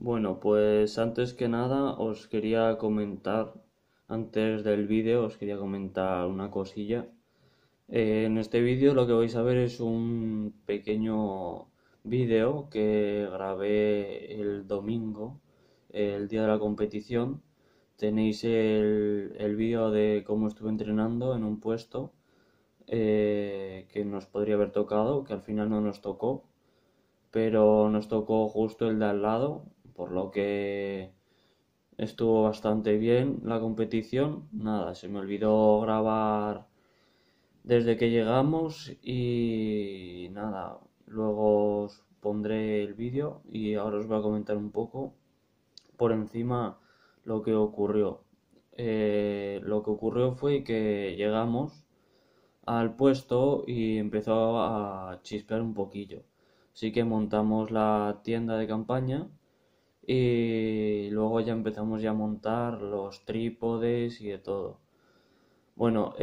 Bueno, pues antes que nada os quería comentar, antes del vídeo os quería comentar una cosilla. Eh, en este vídeo lo que vais a ver es un pequeño vídeo que grabé el domingo, el día de la competición. Tenéis el, vídeo de cómo estuve entrenando en un puesto eh, que nos podría haber tocado, que al final no nos tocó, pero nos tocó justo el de al lado, por lo que estuvo bastante bien la competición. Nada, se me olvidó grabar desde que llegamos y nada, luego os pondré el vídeo y ahora os voy a comentar un poco por encima lo que ocurrió. Eh, lo que ocurrió fue que llegamos al puesto y empezó a chispear un poquillo. Así que montamos la tienda de campaña y luego ya empezamos ya a montar los trípodes y de todo. Bueno,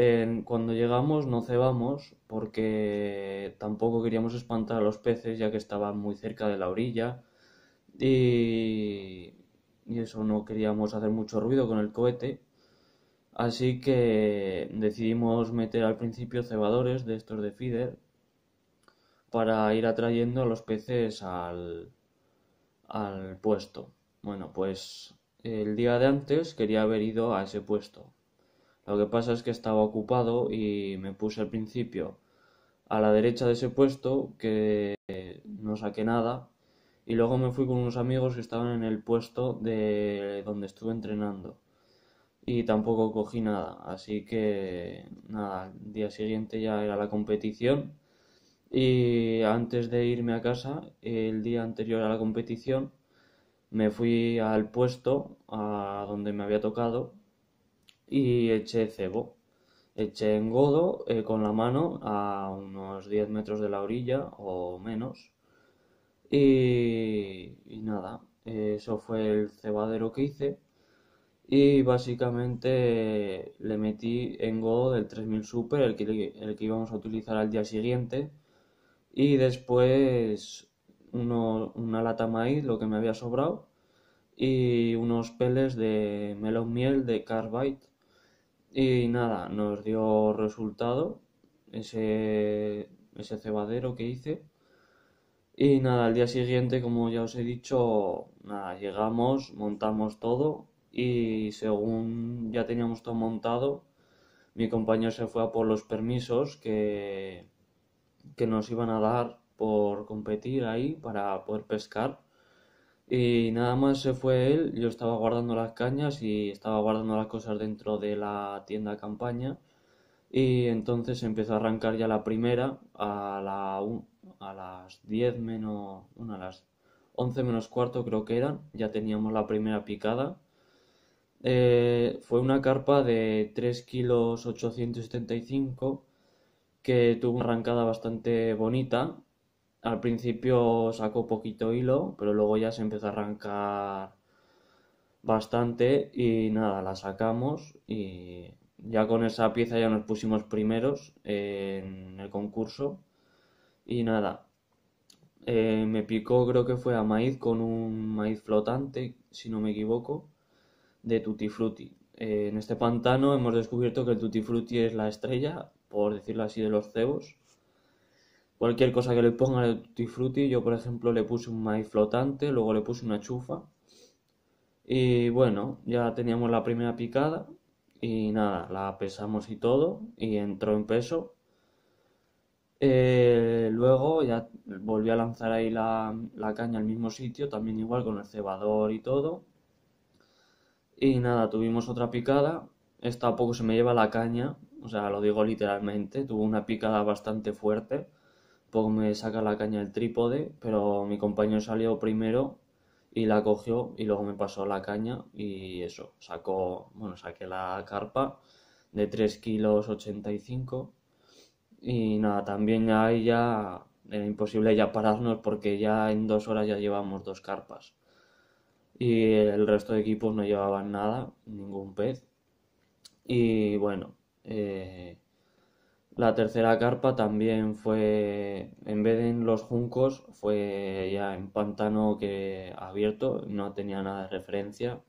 cuando llegamos no cebamos porque tampoco queríamos espantar a los peces ya que estaban muy cerca de la orilla y, y eso no queríamos hacer mucho ruido con el cohete. Así que decidimos meter al principio cebadores de estos de feeder para ir atrayendo a los peces al, al puesto. Bueno, pues el día de antes quería haber ido a ese puesto. Lo que pasa es que estaba ocupado y me puse al principio a la derecha de ese puesto que no saqué nada y luego me fui con unos amigos que estaban en el puesto de donde estuve entrenando y tampoco cogí nada así que nada el día siguiente ya era la competición y antes de irme a casa, el día anterior a la competición, me fui al puesto a donde me había tocado y eché cebo. Eché engodo eh, con la mano a unos 10 metros de la orilla o menos. Y, nada, eso fue el cebadero que hice. Y básicamente le metí engodo del 3000 Super, el que, el que íbamos a utilizar al día siguiente y después una lata maíz, lo que me había sobrado, y unos peles de melón miel de Carbite. Y nada, nos dio resultado ese, ese cebadero que hice. Y nada, al día siguiente, como ya os he dicho, nada, llegamos, montamos todo y según ya teníamos todo montado, mi compañero se fue a por los permisos que que nos iban a dar por competir ahí para poder pescar. Y nada más se fue él, yo estaba guardando las cañas y estaba guardando las cosas dentro de la tienda campaña. Y entonces empezó a arrancar ya la primera a, la a las 10 menos. una las 11 menos cuarto creo que era, ya teníamos la primera picada. Eh, fue una carpa de 3 kilos 875 que tuvo una arrancada bastante bonita. Al principio sacó poquito hilo, pero luego ya se empezó a arrancar bastante y nada, la sacamos y ya con esa pieza ya nos pusimos primeros en el concurso y nada, eh, me picó creo que fue a maíz con un maíz flotante, si no me equivoco, de Tutti Frutti. Eh, en este pantano hemos descubierto que el Tutti Frutti es la estrella por decirlo así, de los cebos. Cualquier cosa que le ponga el tutti yo por ejemplo le puse un maíz flotante, luego le puse una chufa. Y bueno, ya teníamos la primera picada y nada, la pesamos y todo y entró en peso. Eh, luego ya volví a lanzar ahí la, la caña al mismo sitio, también igual con el cebador y todo. Y nada, tuvimos otra picada. Esta poco se me lleva la caña o sea, lo digo literalmente, tuvo una picada bastante fuerte, poco me saca la caña el trípode, pero mi compañero salió primero y la cogió y luego me pasó la caña y eso, sacó, bueno, saqué la carpa de 3 kilos 85 y nada, también ahí ya era imposible ya pararnos porque ya en dos horas ya llevamos dos carpas y el resto de equipos no llevaban nada, ningún pez y bueno, eh, la tercera carpa también fue, en vez de en los juncos, fue ya en pantano que abierto, no tenía nada de referencia.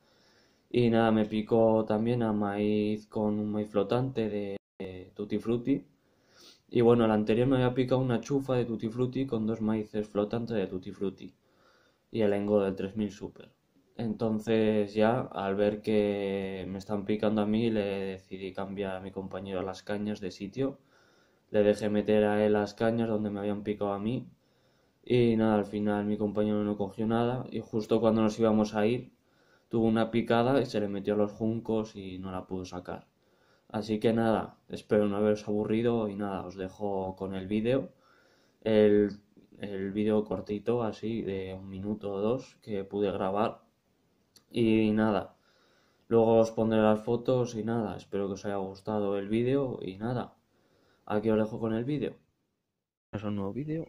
Y nada, me picó también a maíz con un maíz flotante de, Tutti Frutti. Y bueno, la anterior me había picado una chufa de Tutti Frutti con dos maíces flotantes de Tutti Frutti. Y el engo del 3000 Super. Entonces ya al ver que me están picando a mí, le decidí cambiar a mi compañero las cañas de sitio. Le dejé meter a él las cañas donde me habían picado a mí. Y nada, al final mi compañero no cogió nada y justo cuando nos íbamos a ir tuvo una picada y se le metió a los juncos y no la pudo sacar. Así que nada, espero no haberos aburrido y nada, os dejo con el vídeo. El, el vídeo cortito así de un minuto o dos que pude grabar y nada, luego os pondré las fotos y nada, espero que os haya gustado el vídeo y nada, aquí os dejo con el vídeo. Es un nuevo vídeo,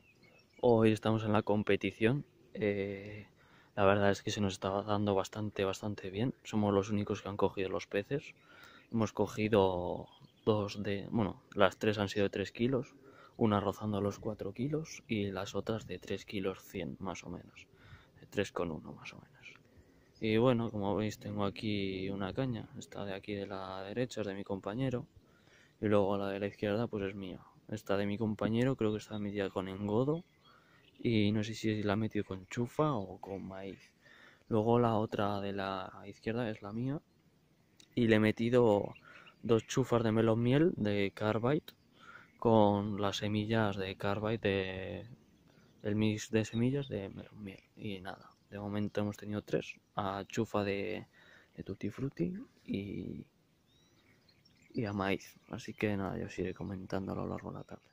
hoy estamos en la competición, eh, la verdad es que se nos está dando bastante, bastante bien, somos los únicos que han cogido los peces, hemos cogido dos de, bueno, las tres han sido de 3 kilos, una rozando los 4 kilos y las otras de 3 kilos 100 más o menos, de 3,1 más o menos. Y bueno, como veis tengo aquí una caña, esta de aquí de la derecha es de mi compañero y luego la de la izquierda pues es mía. Esta de mi compañero creo que está metida con engodo y no sé si la he metido con chufa o con maíz. Luego la otra de la izquierda es la mía y le he metido dos chufas de melón miel de carbide con las semillas de carbide de, el mix de semillas de melón miel y nada. De momento hemos tenido tres. A chufa de, tutti frutti y, y a maíz. Así que nada, yo os iré comentando a lo largo de la tarde.